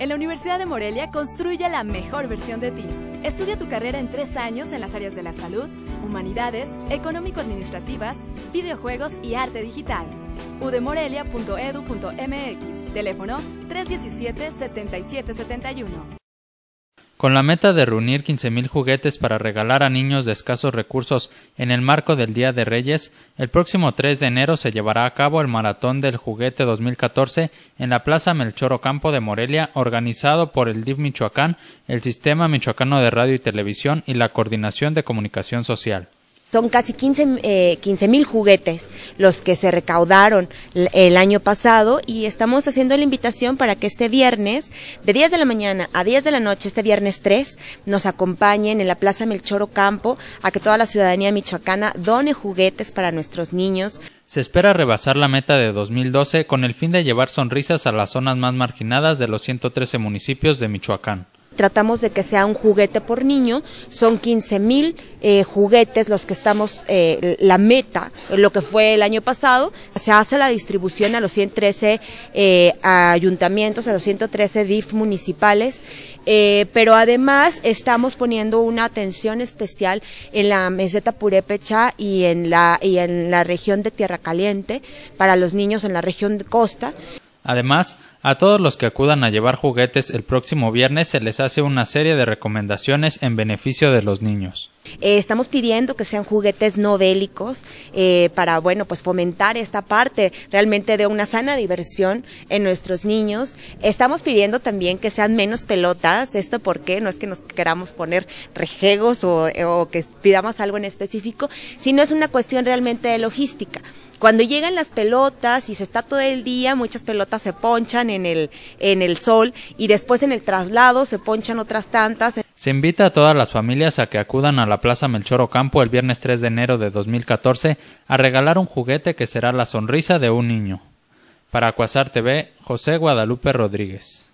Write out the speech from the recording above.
En la Universidad de Morelia construye la mejor versión de ti. Estudia tu carrera en tres años en las áreas de la salud, humanidades, económico-administrativas, videojuegos y arte digital. udemorelia.edu.mx Teléfono 317-7771. Con la meta de reunir mil juguetes para regalar a niños de escasos recursos en el marco del Día de Reyes, el próximo 3 de enero se llevará a cabo el Maratón del Juguete 2014 en la Plaza Melchor Ocampo de Morelia, organizado por el DIF Michoacán, el Sistema Michoacano de Radio y Televisión y la Coordinación de Comunicación Social. Son casi 15 eh, mil juguetes los que se recaudaron el año pasado y estamos haciendo la invitación para que este viernes, de 10 de la mañana a 10 de la noche, este viernes 3, nos acompañen en la Plaza Melchoro Campo a que toda la ciudadanía michoacana done juguetes para nuestros niños. Se espera rebasar la meta de 2012 con el fin de llevar sonrisas a las zonas más marginadas de los 113 municipios de Michoacán tratamos de que sea un juguete por niño, son 15 mil eh, juguetes los que estamos, eh, la meta, lo que fue el año pasado, se hace la distribución a los 113 eh, ayuntamientos, a los 113 DIF municipales, eh, pero además estamos poniendo una atención especial en la meseta Purépecha y en la, y en la región de Tierra Caliente, para los niños en la región de Costa. Además, a todos los que acudan a llevar juguetes el próximo viernes se les hace una serie de recomendaciones en beneficio de los niños. Eh, estamos pidiendo que sean juguetes no bélicos eh, para, bueno, pues fomentar esta parte realmente de una sana diversión en nuestros niños. Estamos pidiendo también que sean menos pelotas, esto porque no es que nos queramos poner rejegos o, o que pidamos algo en específico, sino es una cuestión realmente de logística cuando llegan las pelotas y se está todo el día, muchas pelotas se ponchan en el, en el sol y después en el traslado se ponchan otras tantas. Se invita a todas las familias a que acudan a la Plaza Melchor Ocampo el viernes 3 de enero de 2014 a regalar un juguete que será la sonrisa de un niño. Para Cuasar TV, José Guadalupe Rodríguez.